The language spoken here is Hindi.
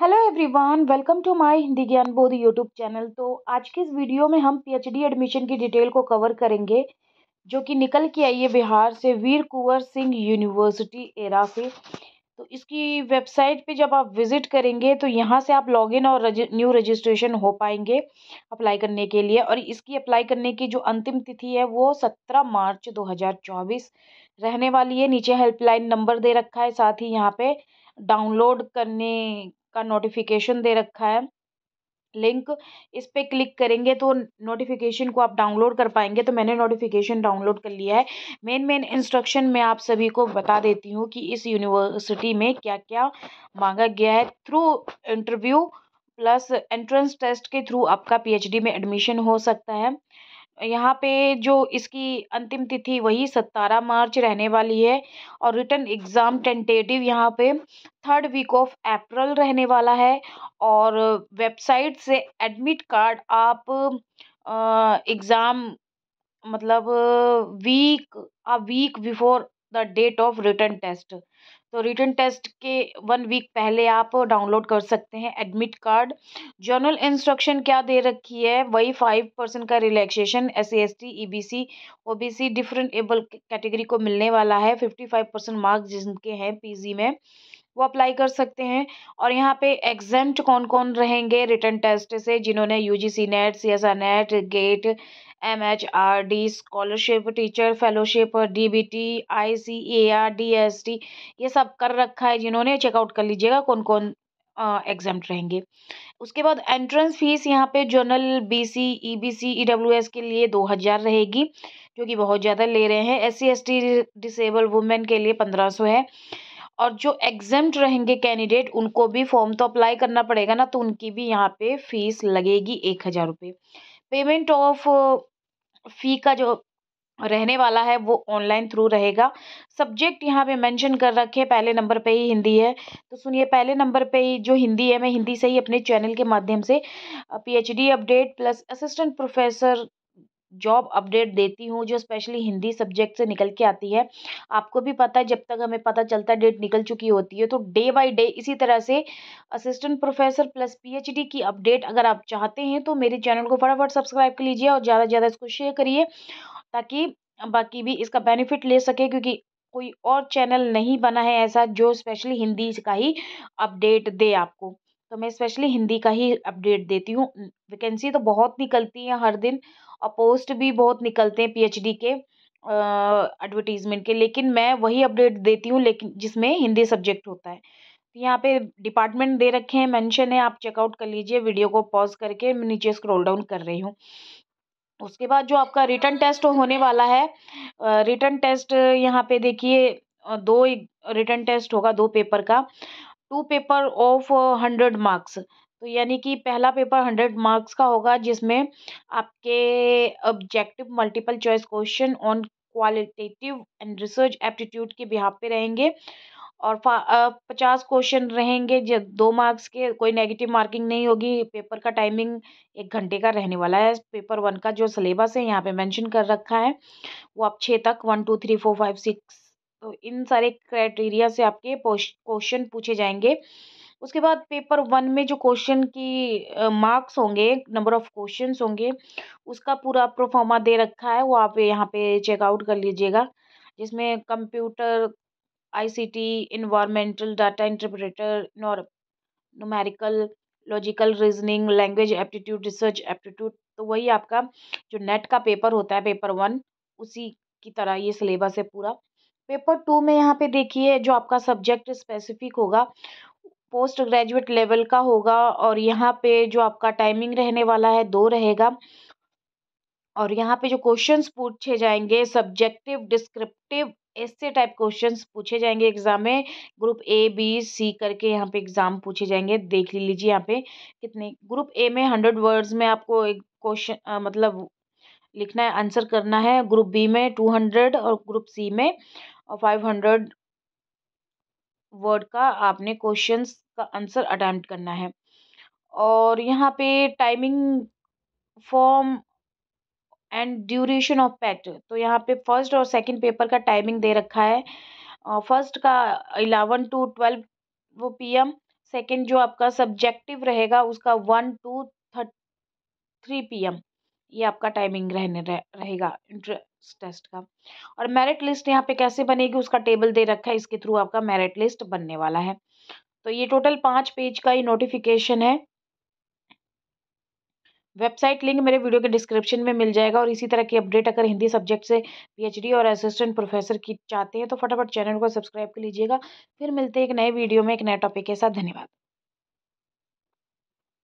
hello everyone welcome to my Hindi Gyan Bodh YouTube channel तो आज के इस वीडियो में हम पीएचडी एडमिशन की डिटेल को कवर करेंगे जो कि निकल के आई है बिहार से वीर कुंवर सिंह यूनिवर्सिटी एरा से तो इसकी वेबसाइट पे जब आप विज़िट करेंगे तो यहाँ से आप लॉगिन और रज, न्यू रजिस्ट्रेशन हो पाएंगे अप्लाई करने के लिए और इसकी अप्लाई करने की जो अंतिम तिथि है वो सत्रह मार्च दो हज़ार चौबीस रहने वाली है नीचे हेल्पलाइन नंबर दे रखा है साथ ही यहाँ पे डाउनलोड करने का नोटिफिकेशन दे रखा है लिंक इस पर क्लिक करेंगे तो नोटिफिकेशन को आप डाउनलोड कर पाएंगे तो मैंने नोटिफिकेशन डाउनलोड कर लिया है मेन मेन इंस्ट्रक्शन मैं आप सभी को बता देती हूँ कि इस यूनिवर्सिटी में क्या क्या मांगा गया है through interview plus entrance test के थ्रू आपका पीएचडी में एडमिशन हो सकता है यहाँ पे जो इसकी अंतिम तिथि वही सत्रह मार्च रहने वाली है और रिटर्न एग्ज़ाम टेंटेटिव यहाँ पे थर्ड वीक ऑफ अप्रैल रहने वाला है और वेबसाइट से एडमिट कार्ड आप एग्ज़ाम मतलब week a week before the date of written test तो रिटर्न टेस्ट के वन वीक पहले आप डाउनलोड कर सकते हैं एडमिट कार्ड जनरल इंस्ट्रक्शन क्या दे रखी है वही फाइव परसेंट का relaxation S C S T E B C O B C different able category को मिलने वाला है फिफ्टी फाइव परसेंट मार्क्स जिनके हैं पी जी में वो अप्लाई कर सकते हैं और यहाँ पे एग्जाम्ट कौन कौन रहेंगे रिटर्न टेस्ट से जिन्होंने U G C NET C S R NET GATE M H R D scholarship teacher fellowship D B T I C A R D S T ये सब कर रखा है जिन्होंने चेकआउट कर लीजिएगा कौन कौन एग्जाम रहेंगे उसके बाद एंट्रेंस फीस यहाँ पे general B C E B C E W S के लिए दो हज़ार रहेगी जो कि बहुत ज़्यादा ले रहे हैं S C S T disable women के लिए पंद्रह सौ है और जो एग्जाम रहेंगे कैंडिडेट उनको भी फॉर्म तो अप्लाई करना पड़ेगा ना तो उनकी भी यहाँ पे फीस लगेगी एक हज़ार रुपये पेमेंट ऑफ फ़ी का जो रहने वाला है वो ऑनलाइन थ्रू रहेगा सब्जेक्ट यहाँ पे मेंशन कर रखे हैं पहले नंबर पे ही हिंदी है तो सुनिए पहले नंबर पे ही जो हिंदी है मैं हिंदी से ही अपने चैनल के माध्यम से PhD update plus assistant professor job update देती हूँ जो स्पेशली हिंदी सब्जेक्ट से निकल के आती है आपको भी पता है जब तक हमें पता चलता है डेट निकल चुकी होती है तो डे बाय डे इसी तरह से असिस्टेंट प्रोफेसर प्लस पीएचडी की अपडेट अगर आप चाहते हैं तो मेरे चैनल को फटाफट सब्सक्राइब कर लीजिए और ज़्यादा से ज़्यादा इसको शेयर करिए ताकि बाकी भी इसका बेनिफिट ले सके क्योंकि कोई और चैनल नहीं बना है ऐसा जो स्पेशली हिंदी का ही अपडेट दे आपको तो मैं स्पेशली हिंदी का ही अपडेट देती हूँ वैकेंसी तो बहुत निकलती है हर दिन और पोस्ट भी बहुत निकलते हैं पीएचडी के एडवर्टीज़मेंट के लेकिन मैं वही अपडेट देती हूँ लेकिन जिसमें हिंदी सब्जेक्ट होता है तो यहाँ पे डिपार्टमेंट दे रखे हैं मेंशन है आप चेकआउट कर लीजिए वीडियो को पॉज करके मैं नीचे स्क्रॉल डाउन कर रही हूँ उसके बाद जो आपका रिटर्न टेस्ट होने वाला है रिटर्न टेस्ट यहाँ पे देखिए दो रिटर्न टेस्ट होगा दो पेपर का two paper of hundred marks तो यानी कि पहला पेपर हंड्रेड मार्क्स का होगा जिसमें आपके objective multiple choice question on qualitative and research aptitude के बिहाफ पे रहेंगे और पचास क्वेश्चन रहेंगे जो दो मार्क्स के कोई नेगेटिव मार्किंग नहीं होगी पेपर का टाइमिंग एक घंटे का रहने वाला है पेपर वन का जो सिलेबस है यहाँ पे मेंशन कर रखा है वो आप छः तक one two three four five six तो इन सारे क्राइटेरिया से आपके क्वेश्चन पूछे जाएंगे उसके बाद पेपर वन में जो क्वेश्चन की मार्क्स होंगे नंबर ऑफ क्वेश्चन होंगे उसका पूरा प्रोफॉर्मा दे रखा है वो आप यहाँ पे चेकआउट कर लीजिएगा जिसमें computer ICT environmental data interpreter numerical logical reasoning language aptitude research aptitude तो वही आपका जो नेट का पेपर होता है पेपर वन उसी की तरह ये सिलेबस है पूरा पेपर टू में यहाँ पे देखिए जो आपका सब्जेक्ट स्पेसिफिक होगा पोस्ट ग्रेजुएट लेवल का होगा और यहाँ पे जो आपका टाइमिंग रहने वाला है दो रहेगा और यहाँ पे जो क्वेश्चंस पूछे जाएंगे सब्जेक्टिव डिस्क्रिप्टिव ऐसे टाइप क्वेश्चंस पूछे जाएंगे एग्जाम में ग्रुप ए बी सी करके यहाँ पे एग्जाम पूछे जाएंगे देख लीजिए यहाँ पे कितने ग्रुप ए में हंड्रेड वर्ड्स में आपको एक क्वेश्चन मतलब लिखना है आंसर करना है ग्रुप बी में टू हंड्रेड और ग्रुप सी में और फाइव हंड्रेड वर्ड का आपने क्वेश्चंस का आंसर अटैम्प्ट करना है और यहाँ पे timing form and duration of PAT तो यहाँ पे फर्स्ट और सेकंड पेपर का टाइमिंग दे रखा है फर्स्ट का इलेवन टू ट्वेल्व वो पी एम सेकेंड जो आपका सब्जेक्टिव रहेगा उसका one to thirty three P M ये आपका टाइमिंग रहने रहेगा इंट्रेंस टेस्ट का और मेरिट लिस्ट यहाँ पे कैसे बनेगी उसका टेबल दे रखा है इसके थ्रू आपका मेरिट लिस्ट बनने वाला है तो ये टोटल पाँच पेज का ही नोटिफिकेशन है वेबसाइट लिंक मेरे वीडियो के डिस्क्रिप्शन में मिल जाएगा और इसी तरह की अपडेट अगर हिंदी सब्जेक्ट से पीएचडी और असिस्टेंट प्रोफेसर की चाहते हैं तो फटाफट चैनल को सब्सक्राइब कर लीजिएगा फिर मिलते हैं एक नए वीडियो में एक नए टॉपिक के साथ धन्यवाद